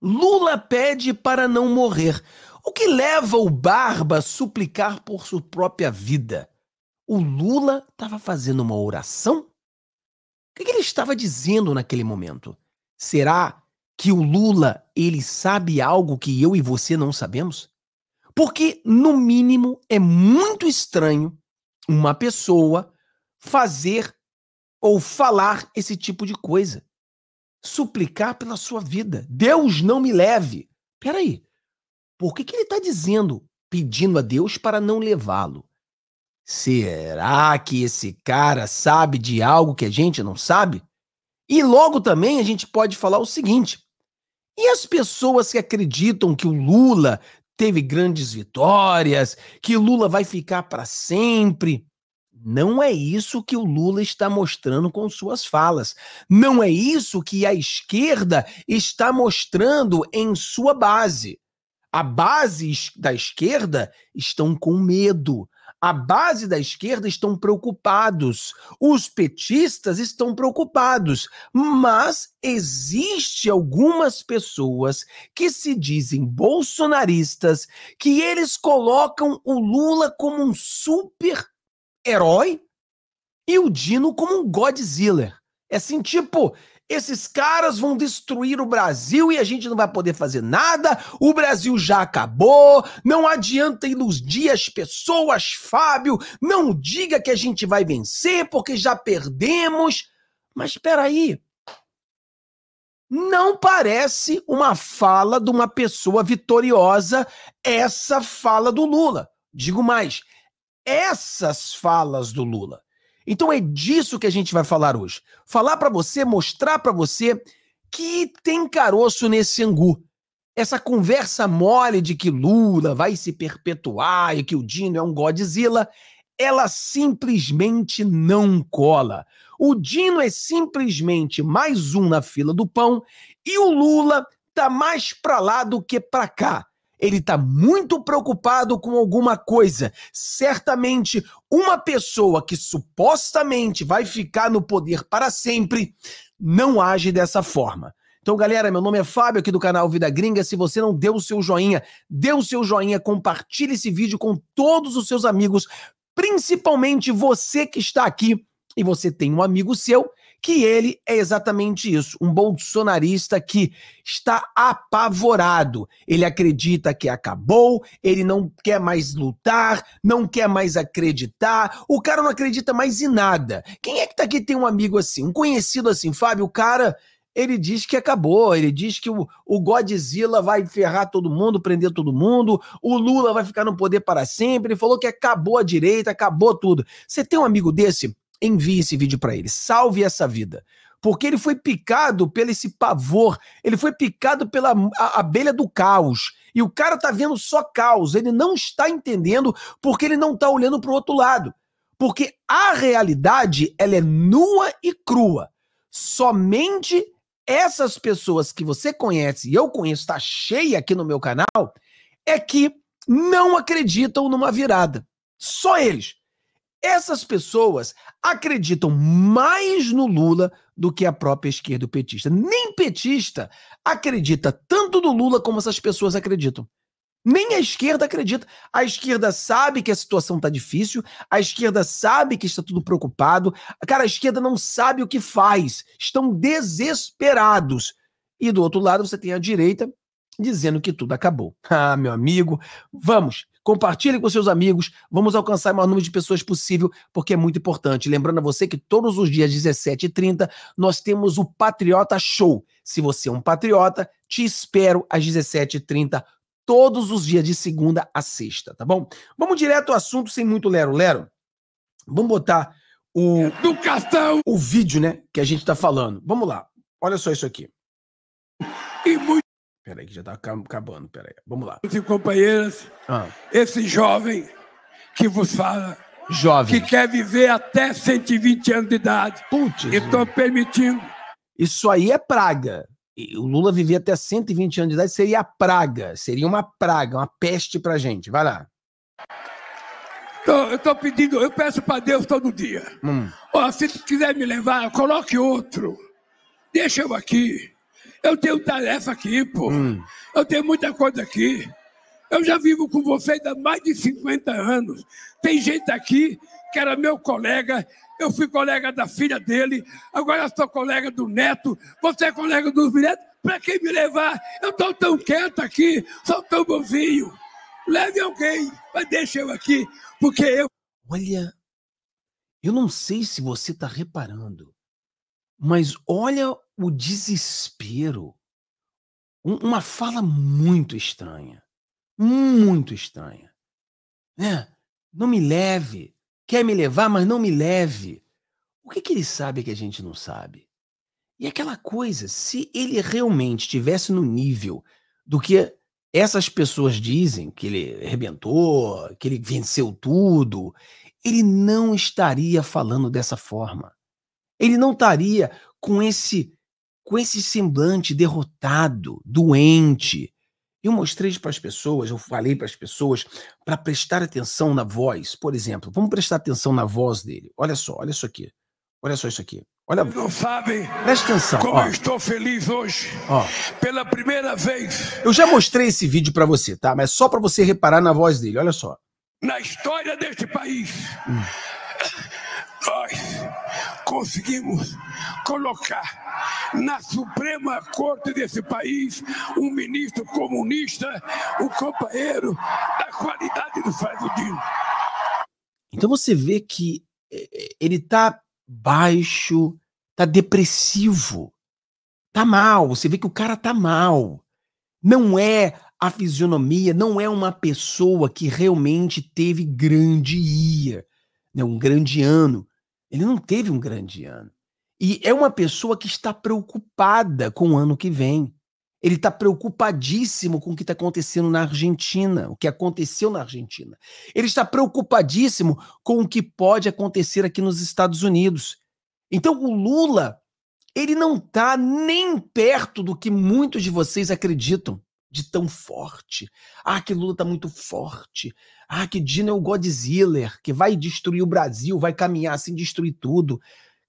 Lula pede para não morrer, o que leva o Barba a suplicar por sua própria vida. O Lula estava fazendo uma oração? O que, ele estava dizendo naquele momento? Será que o Lula ele sabe algo que eu e você não sabemos? Porque no mínimo é muito estranho uma pessoa fazer ou falar esse tipo de coisa suplicar pela sua vida. Deus não me leve. Peraí, por que, que ele está dizendo, pedindo a Deus para não levá-lo? Será que esse cara sabe de algo que a gente não sabe? E logo também a gente pode falar o seguinte: e as pessoas que acreditam que o Lula teve grandes vitórias, que Lula vai ficar para sempre? Não é isso que o Lula está mostrando com suas falas. Não é isso que a esquerda está mostrando em sua base. A base da esquerda estão com medo. A base da esquerda estão preocupados. Os petistas estão preocupados. Mas existe algumas pessoas que se dizem bolsonaristas que eles colocam o Lula como um super herói e o Dino como um Godzilla. É assim, tipo, esses caras vão destruir o Brasil e a gente não vai poder fazer nada, o Brasil já acabou, não adianta iludir as pessoas, Fábio, não diga que a gente vai vencer porque já perdemos. Mas espera aí. Não parece uma fala de uma pessoa vitoriosa essa fala do Lula. Digo mais, essas falas do Lula. Então é disso que a gente vai falar hoje. Falar para você, mostrar para você que tem caroço nesse angu. Essa conversa mole de que Lula vai se perpetuar e que o Dino é um Godzilla, ela simplesmente não cola. O Dino é simplesmente mais um na fila do pão e o Lula tá mais para lá do que para cá. Ele está muito preocupado com alguma coisa. Certamente, uma pessoa que supostamente vai ficar no poder para sempre não age dessa forma. Então, galera, meu nome é Fábio aqui do canal Vida Gringa. Se você não deu o seu joinha, dê o seu joinha, compartilhe esse vídeo com todos os seus amigos, principalmente você que está aqui e você tem um amigo seu que ele é exatamente isso, um bolsonarista que está apavorado. Ele acredita que acabou, ele não quer mais lutar, não quer mais acreditar, o cara não acredita mais em nada. Quem é que tá aqui tem um amigo assim, um conhecido assim, Fábio, o cara ele diz que acabou, ele diz que o, o, Godzilla vai ferrar todo mundo, prender todo mundo, o Lula vai ficar no poder para sempre, ele falou que acabou a direita, acabou tudo. Você tem um amigo desse? envie esse vídeo para ele. Salve essa vida. Porque ele foi picado pelo esse pavor, ele foi picado pela abelha do caos. E o cara tá vendo só caos, ele não está entendendo porque ele não tá olhando para o outro lado. Porque a realidade, ela é nua e crua. Somente essas pessoas que você conhece e eu conheço, está cheia aqui no meu canal, é que não acreditam numa virada. Só eles. Essas pessoas acreditam mais no Lula do que a própria esquerda petista. Nem petista acredita tanto no Lula como essas pessoas acreditam. Nem a esquerda acredita. A esquerda sabe que a situação está difícil, a esquerda sabe que está tudo preocupado. Cara, a esquerda não sabe o que faz. Estão desesperados. E do outro lado você tem a direita dizendo que tudo acabou. Ah, meu amigo, vamos. Compartilhe com seus amigos, vamos alcançar o maior número de pessoas possível, porque é muito importante. Lembrando a você que todos os dias, 17h30, nós temos o Patriota Show. Se você é um patriota, te espero às 17h30, todos os dias, de segunda a sexta, tá bom? Vamos direto ao assunto, sem muito lero-lero. Vamos botar o. castão, O vídeo, né? Que a gente tá falando. Vamos lá. Olha só isso aqui. E muito Peraí, que já tá acabando, peraí. Vamos lá. E companheiras, ah. esse jovem que vos fala. Jovem. Que quer viver até 120 anos de idade. Putz. E permitindo. Isso aí é praga. O Lula viver até 120 anos de idade, seria a praga. Seria uma praga, uma peste pra gente. Vai lá. Então, eu estou pedindo, eu peço para Deus todo dia. Hum. se quiser me levar, coloque outro. Deixa eu aqui. Eu tenho tarefa aqui, pô. Hum. Eu tenho muita coisa aqui. Eu já vivo com vocês há mais de 50 anos. Tem gente aqui que era meu colega, eu fui colega da filha dele, agora sou colega do neto, você é colega dos bilhetes. Para quem me levar? Eu estou tão quieto aqui, sou tão bonzinho. Leve alguém, mas deixa eu aqui, porque eu. Olha, eu não sei se você está reparando, mas olha o desespero. Um, uma fala muito estranha. Muito estranha. Né? Não me leve. Quer me levar, mas não me leve. O que, que ele sabe que a gente não sabe? E aquela coisa, se ele realmente estivesse no nível do que essas pessoas dizem, que ele arrebentou, que ele venceu tudo, ele não estaria falando dessa forma ele não estaria com esse com esse semblante derrotado, doente. Eu mostrei para as pessoas, eu falei para as pessoas para prestar atenção na voz, por exemplo. Vamos prestar atenção na voz dele. Olha só, olha isso aqui. Olha só isso aqui. Olha, não sabem Presta atenção. Como ó. eu estou feliz hoje. Ó. Pela primeira vez. Eu já mostrei esse vídeo para você, tá? Mas só para você reparar na voz dele. Olha só. Na história deste país. Hum nós conseguimos colocar na Suprema Corte desse país um ministro comunista, um companheiro da qualidade do Dino. Então você vê que é, é, ele tá baixo, tá depressivo, tá mal. Você vê que o cara tá mal. Não é a fisionomia, não é uma pessoa que realmente teve grande ia, né, um grande ano. Ele não teve um grande ano. E é uma pessoa que está preocupada com o ano que vem. Ele está preocupadíssimo com o que está acontecendo na Argentina, o que aconteceu na Argentina. Ele está preocupadíssimo com o que pode acontecer aqui nos Estados Unidos. Então, o Lula, ele não está nem perto do que muitos de vocês acreditam de tão forte. Ah, que Lula está muito forte. Ah, que Dino é o Godzilla, que vai destruir o Brasil, vai caminhar assim, destruir tudo.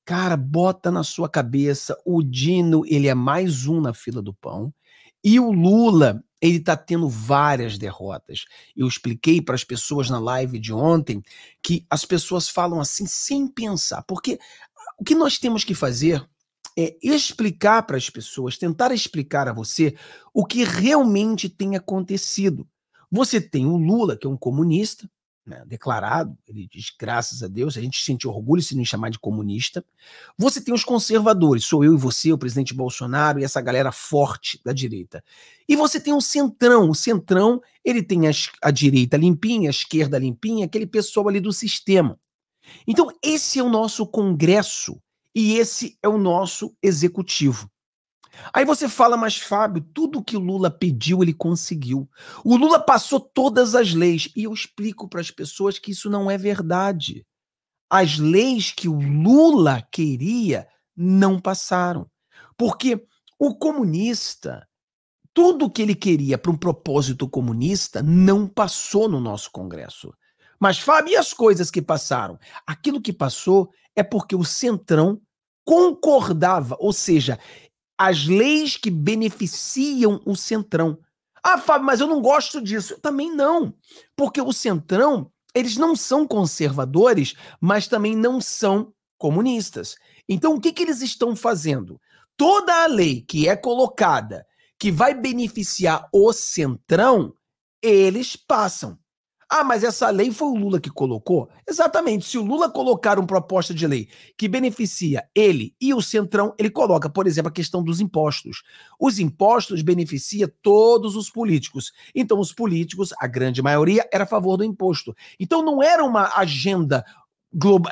Cara, bota na sua cabeça, o Dino, ele é mais um na fila do pão. E o Lula, ele está tendo várias derrotas. Eu expliquei para as pessoas na live de ontem que as pessoas falam assim sem pensar, porque o que nós temos que fazer é explicar para as pessoas, tentar explicar a você o que realmente tem acontecido. Você tem o Lula, que é um comunista, né, declarado, ele diz graças a Deus, a gente sente orgulho se não chamar de comunista. Você tem os conservadores, sou eu e você, o presidente Bolsonaro e essa galera forte da direita. E você tem o centrão, o centrão, ele tem a direita limpinha, a esquerda limpinha, aquele pessoal ali do sistema. Então, esse é o nosso Congresso e esse é o nosso executivo. Aí você fala, mas Fábio, tudo que Lula pediu, ele conseguiu. O Lula passou todas as leis. E eu explico para as pessoas que isso não é verdade. As leis que o Lula queria não passaram. Porque o comunista, tudo que ele queria para um propósito comunista não passou no nosso Congresso. Mas, Fábio, e as coisas que passaram? Aquilo que passou é porque o Centrão concordava, ou seja, as leis que beneficiam o Centrão. Ah, Fábio, mas eu não gosto disso. Eu também não. Porque o Centrão, eles não são conservadores, mas também não são comunistas. Então, o que, que eles estão fazendo? Toda a lei que é colocada que vai beneficiar o Centrão, eles passam. Ah, mas essa lei foi o Lula que colocou? Exatamente. Se o Lula colocar uma proposta de lei que beneficia ele e o Centrão, ele coloca, por exemplo, a questão dos impostos. Os impostos beneficia todos os políticos. Então, os políticos, a grande maioria, era a favor do imposto. Então, não era uma agenda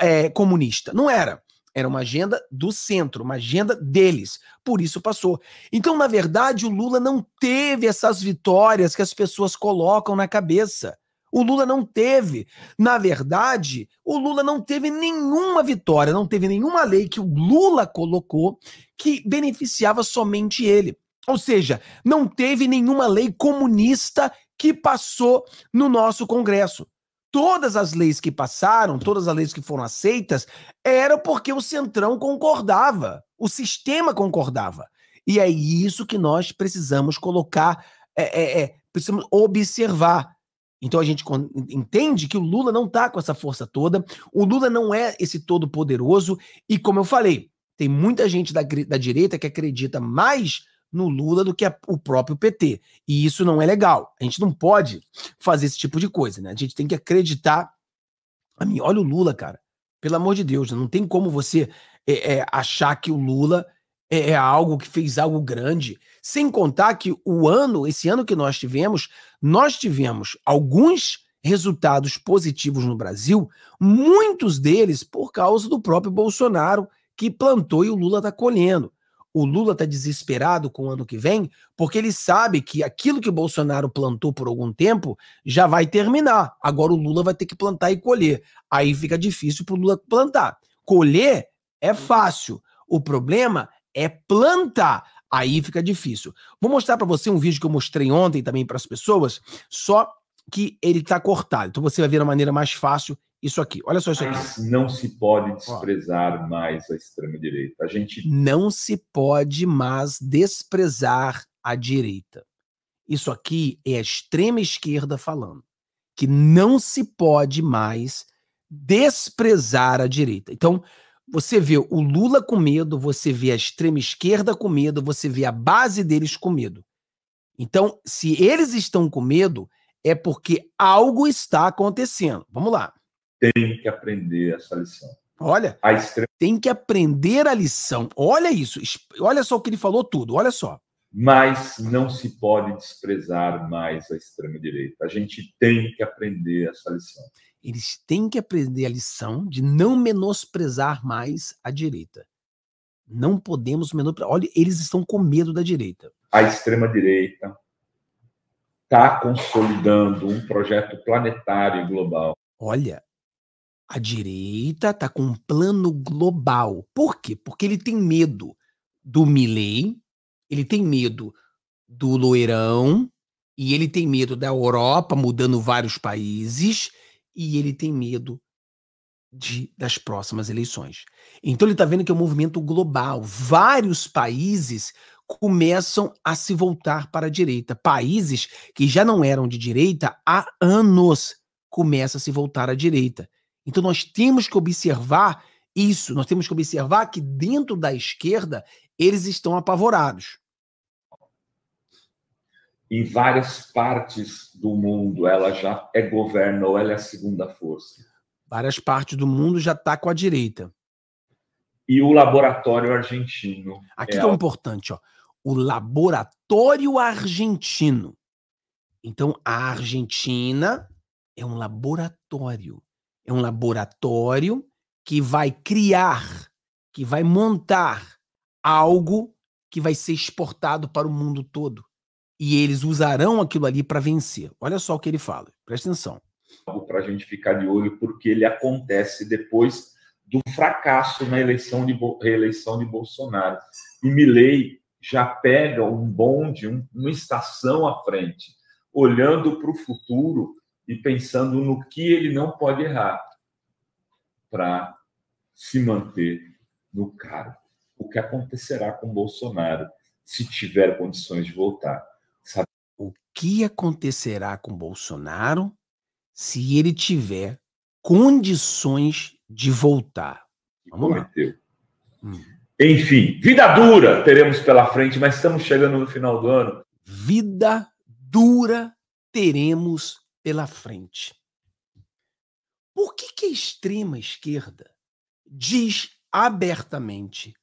é, comunista. Não era. Era uma agenda do centro, uma agenda deles. Por isso passou. Então, na verdade, o Lula não teve essas vitórias que as pessoas colocam na cabeça. O Lula não teve. Na verdade, o Lula não teve nenhuma vitória, não teve nenhuma lei que o Lula colocou que beneficiava somente ele. Ou seja, não teve nenhuma lei comunista que passou no nosso Congresso. Todas as leis que passaram, todas as leis que foram aceitas, era porque o Centrão concordava, o sistema concordava. E é isso que nós precisamos colocar, é, é, é, precisamos observar. Então a gente entende que o Lula não está com essa força toda, o Lula não é esse todo poderoso, e como eu falei, tem muita gente da, da direita que acredita mais no Lula do que a, o próprio PT. E isso não é legal. A gente não pode fazer esse tipo de coisa, né? A gente tem que acreditar. A mim, olha o Lula, cara. Pelo amor de Deus, não tem como você é, é, achar que o Lula é, é algo que fez algo grande. Sem contar que o ano, esse ano que nós tivemos, nós tivemos alguns resultados positivos no Brasil, muitos deles por causa do próprio Bolsonaro, que plantou e o Lula está colhendo. O Lula está desesperado com o ano que vem, porque ele sabe que aquilo que o Bolsonaro plantou por algum tempo já vai terminar. Agora o Lula vai ter que plantar e colher. Aí fica difícil para o Lula plantar. Colher é fácil. O problema é plantar. Aí fica difícil. Vou mostrar para você um vídeo que eu mostrei ontem também para as pessoas, só que ele está cortado. Então você vai ver a maneira mais fácil isso aqui. Olha só isso aqui. Não se pode desprezar Ó. mais a extrema direita. A gente não se pode mais desprezar a direita. Isso aqui é a extrema esquerda falando que não se pode mais desprezar a direita. Então, você vê o Lula com medo, você vê a extrema esquerda com medo, você vê a base deles com medo. Então, se eles estão com medo, é porque algo está acontecendo. Vamos lá. Tem que aprender essa lição. Olha, extrema... tem que aprender a lição. Olha isso. Olha só o que ele falou tudo. Olha só. Mas não se pode desprezar mais a extrema direita. A gente tem que aprender essa lição. Eles têm que aprender a lição de não menosprezar mais a direita. Não podemos menosprezar. Olha, eles estão com medo da direita. A extrema-direita está consolidando um projeto planetário e global. Olha, a direita está com um plano global. Por quê? Porque ele tem medo do Milley, ele tem medo do loirão, e ele tem medo da Europa mudando vários países, e ele tem medo de, das próximas eleições. Então ele está vendo que é um movimento global. Vários países começam a se voltar para a direita. Países que já não eram de direita há anos começam a se voltar à direita. Então nós temos que observar isso, nós temos que observar que dentro da esquerda eles estão apavorados em várias partes do mundo ela já é governo ou ela é a segunda força. Várias partes do mundo já está com a direita. E o laboratório argentino. Aqui é que é o importante, ó. O laboratório argentino. Então, a Argentina é um laboratório. É um laboratório que vai criar, que vai montar algo que vai ser exportado para o mundo todo e eles usarão aquilo ali para vencer. Olha só o que ele fala, presta atenção. Para a gente ficar de olho, porque ele acontece depois do fracasso na eleição de reeleição de Bolsonaro. E Milley já pega um bonde, um, uma estação à frente, olhando para o futuro e pensando no que ele não pode errar para se manter no cargo. O que acontecerá com Bolsonaro se tiver condições de voltar? o que acontecerá com Bolsonaro se ele tiver condições de voltar. Vamos lá. Hum. Enfim, vida dura teremos pela frente, mas estamos chegando no final do ano. Vida dura teremos pela frente. Por que, que a extrema esquerda diz abertamente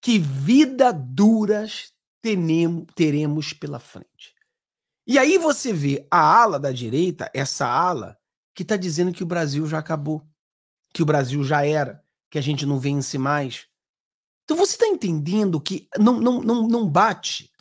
que vida duras teremos pela frente? E aí você vê a ala da direita, essa ala, que está dizendo que o Brasil já acabou, que o Brasil já era, que a gente não vence mais. Então você está entendendo que não, não, não, não bate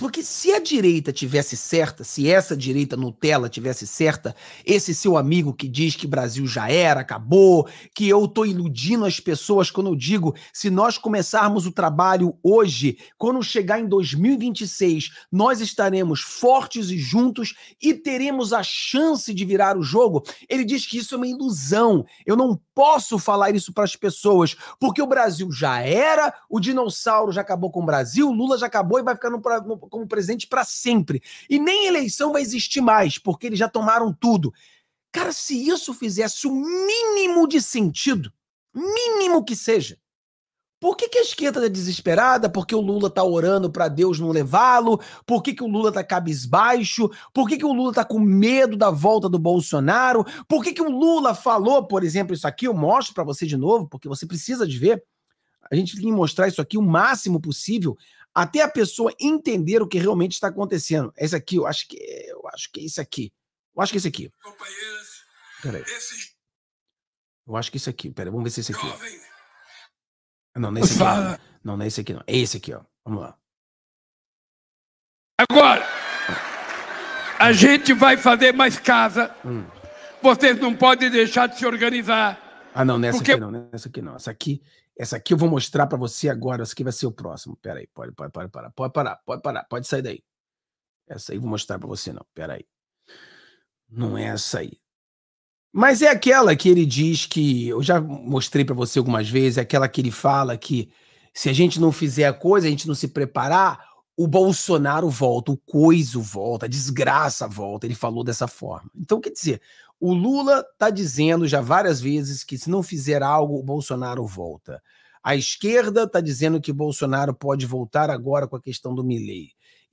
porque se a direita tivesse certa, se essa direita Nutella tivesse certa, esse seu amigo que diz que Brasil já era, acabou, que eu estou iludindo as pessoas quando eu digo, se nós começarmos o trabalho hoje, quando chegar em 2026, nós estaremos fortes e juntos e teremos a chance de virar o jogo. Ele diz que isso é uma ilusão. Eu não posso falar isso para as pessoas, porque o Brasil já era, o dinossauro já acabou com o Brasil, Lula já acabou e vai ficar no como presidente para sempre. E nem eleição vai existir mais, porque eles já tomaram tudo. Cara, se isso fizesse o um mínimo de sentido, mínimo que seja, por que, que, a esquerda está desesperada? Porque o Lula tá orando para Deus não levá-lo? Por que, que, o Lula tá cabisbaixo? Por que, que, o Lula tá com medo da volta do Bolsonaro? Por que, o Lula falou, por exemplo, isso aqui? Eu mostro para você de novo, porque você precisa de ver. A gente tem que mostrar isso aqui o máximo possível até a pessoa entender o que realmente está acontecendo. Esse é aqui, eu acho que eu acho que é isso aqui. Eu acho que é esse aqui. Companheiros, Peraí. Eu acho que é isso aqui. Peraí, vamos ver se é esse aqui. Não, não é esse aqui. Não. não, não é esse aqui, não. É esse aqui, ó. Vamos lá. Agora, a hum. gente vai fazer mais casa. Hum. Vocês não podem deixar de se organizar. Ah, não, nessa porque... aqui não, nessa aqui não. Essa aqui, essa aqui eu vou mostrar para você agora. Essa aqui vai ser o próximo. Pera aí, pode, pode, pode parar, pode parar, pode parar, pode sair daí. Essa aí eu vou mostrar para você não. Pera aí, não é essa aí. Mas é aquela que ele diz que eu já mostrei para você algumas vezes. É aquela que ele fala que se a gente não fizer a coisa, a gente não se preparar, o Bolsonaro volta, o coiso volta, a desgraça volta. Ele falou dessa forma. Então, quer dizer, o Lula está dizendo já várias vezes que se não fizer algo, o Bolsonaro volta. A esquerda está dizendo que Bolsonaro pode voltar agora com a questão do Milley.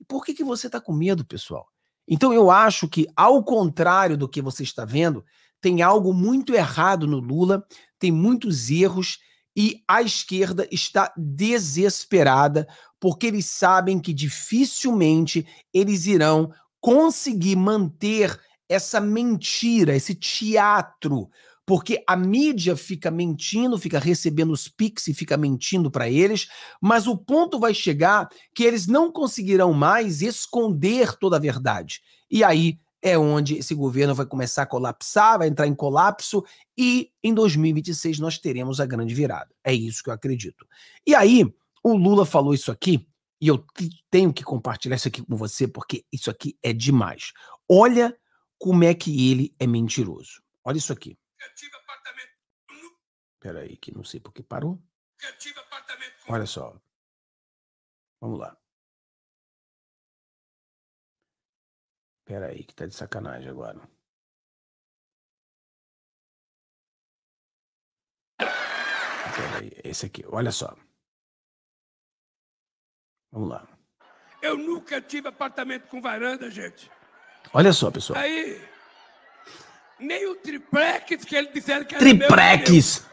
Por que, que você está com medo, pessoal? Então eu acho que, ao contrário do que você está vendo, tem algo muito errado no Lula, tem muitos erros e a esquerda está desesperada porque eles sabem que dificilmente eles irão conseguir manter essa mentira, esse teatro, porque a mídia fica mentindo, fica recebendo os pics e fica mentindo para eles, mas o ponto vai chegar que eles não conseguirão mais esconder toda a verdade. E aí é onde esse governo vai começar a colapsar, vai entrar em colapso e em 2026 nós teremos a grande virada. É isso que eu acredito. E aí, o Lula falou isso aqui e eu tenho que compartilhar isso aqui com você porque isso aqui é demais. Olha como é que ele é mentiroso. Olha isso aqui. Eu aí Peraí, que não sei por que parou. Olha só. Vamos lá. Peraí, que tá de sacanagem agora. Peraí, esse aqui, olha só. Vamos lá. Eu nunca tive apartamento com varanda, gente. Olha só, pessoal. Aí, nem o triplex que eles disseram que era Triplex!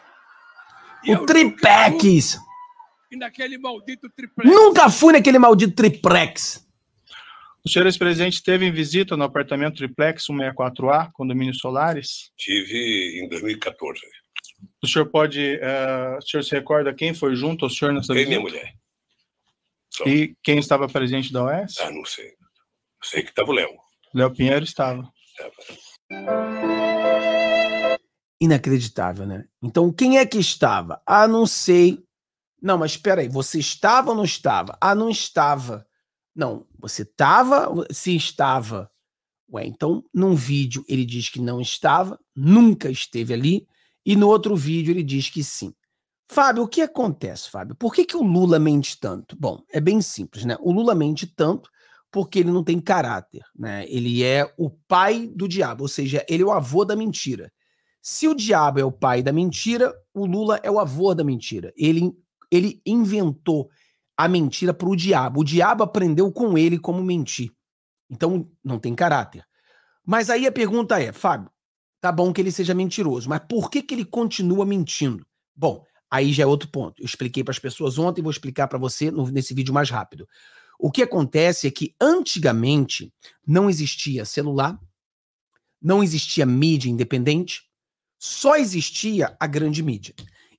O triplex! Nunca fui naquele maldito triplex. Nunca fui naquele maldito triplex. O senhor ex-presidente teve em visita no apartamento triplex 164A, condomínio Solares? Tive em 2014. O senhor pode. Uh, o senhor se recorda quem foi junto ao senhor nessa visita? Eu minha mulher. Só. E quem estava presente da OS? Ah, não sei. Sei que estava o Léo. Léo Pinheiro estava. Inacreditável, né? Então, quem é que estava? Ah, não sei. Não, mas espera aí, você estava ou não estava? Ah, não estava. Não, você estava, se estava. Ué, então, num vídeo ele diz que não estava, nunca esteve ali, e no outro vídeo ele diz que sim. Fábio, o que acontece, Fábio? Por que, que o Lula mente tanto? Bom, é bem simples, né? O Lula mente tanto porque ele não tem caráter, né? Ele é o pai do diabo, ou seja, ele é o avô da mentira. Se o diabo é o pai da mentira, o Lula é o avô da mentira. Ele, ele inventou a mentira para o diabo. O diabo aprendeu com ele como mentir. Então, não tem caráter. Mas aí a pergunta é, Fábio, tá bom que ele seja mentiroso, mas por que, que ele continua mentindo? Bom, aí já é outro ponto. Eu expliquei para as pessoas ontem, vou explicar para você nesse vídeo mais rápido. O que acontece é que antigamente não existia celular, não existia mídia independente, só existia a grande mídia.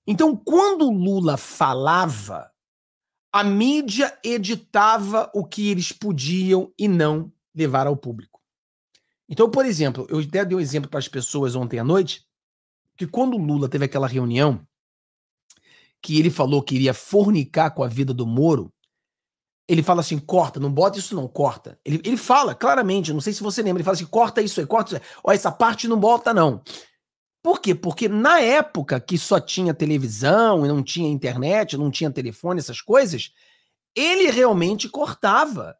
Então, quando Lula falava, a mídia editava o que eles podiam e não levar ao público. Então, por exemplo, eu até dei um exemplo para as pessoas ontem à noite, que quando Lula teve aquela reunião que ele falou que iria fornicar com a vida do Moro, ele fala assim: corta, não bota isso, não, corta. Ele, ele fala claramente, não sei se você lembra, ele fala assim: corta isso aí, corta isso aí. Ó, essa parte não bota, não. Por quê? Porque na época que só tinha televisão e não tinha internet, não tinha telefone, essas coisas, ele realmente cortava.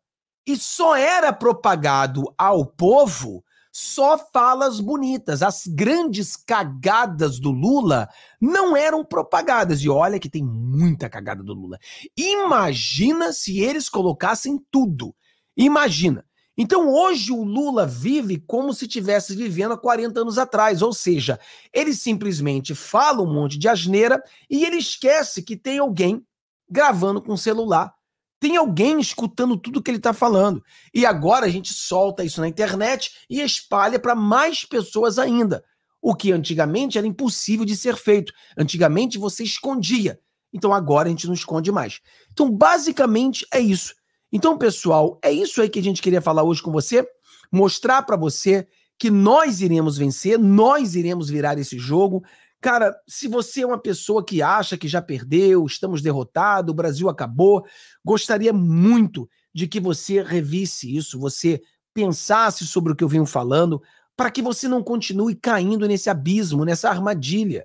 E só era propagado ao povo só falas bonitas. As grandes cagadas do Lula não eram propagadas. E olha que tem muita cagada do Lula. Imagina se eles colocassem tudo. Imagina. Então hoje o Lula vive como se estivesse vivendo há 40 anos atrás, ou seja, ele simplesmente fala um monte de asneira e ele esquece que tem alguém gravando com celular tem alguém escutando tudo que ele está falando. E agora a gente solta isso na internet e espalha para mais pessoas ainda. O que antigamente era impossível de ser feito. Antigamente você escondia. Então agora a gente não esconde mais. Então, basicamente é isso. Então, pessoal, é isso aí que a gente queria falar hoje com você. Mostrar para você que nós iremos vencer, nós iremos virar esse jogo, Cara, se você é uma pessoa que acha que já perdeu, estamos derrotados, o Brasil acabou, gostaria muito de que você revisse isso, você pensasse sobre o que eu venho falando, para que você não continue caindo nesse abismo, nessa armadilha.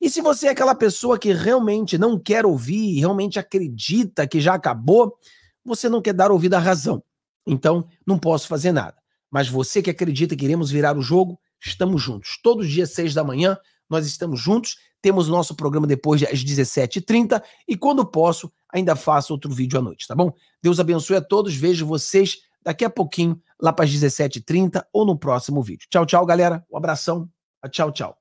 E se você é aquela pessoa que realmente não quer ouvir, realmente acredita que já acabou, você não quer dar ouvido à razão. Então, não posso fazer nada. Mas você que acredita que iremos virar o jogo, estamos juntos. Todos os dias, seis da manhã, nós estamos juntos, temos o nosso programa depois das 17h30 e quando posso, ainda faço outro vídeo à noite, tá bom? Deus abençoe a todos, vejo vocês daqui a pouquinho, lá para as 17h30 ou no próximo vídeo. Tchau, tchau, galera. Um abração. Tchau, tchau.